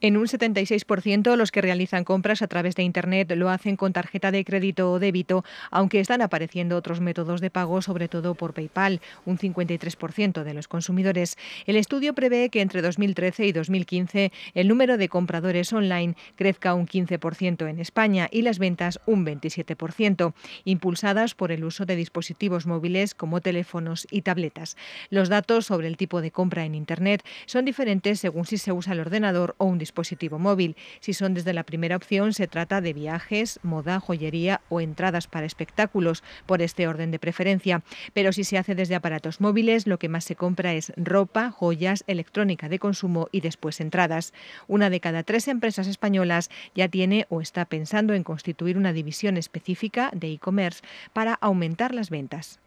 En un 76% los que realizan compras a través de Internet lo hacen con tarjeta de crédito o débito, aunque están apareciendo otros métodos de pago, sobre todo por PayPal, un 53% de los consumidores. El estudio prevé que entre 2013 y 2015 el número de compradores online crezca un 15% en España y las ventas un 27%, impulsadas por el uso de dispositivos móviles como teléfonos y tabletas. Los datos sobre el tipo de compra en Internet son diferentes según si se usa el ordenador o un dispositivo dispositivo móvil. Si son desde la primera opción, se trata de viajes, moda, joyería o entradas para espectáculos, por este orden de preferencia. Pero si se hace desde aparatos móviles, lo que más se compra es ropa, joyas, electrónica de consumo y después entradas. Una de cada tres empresas españolas ya tiene o está pensando en constituir una división específica de e-commerce para aumentar las ventas.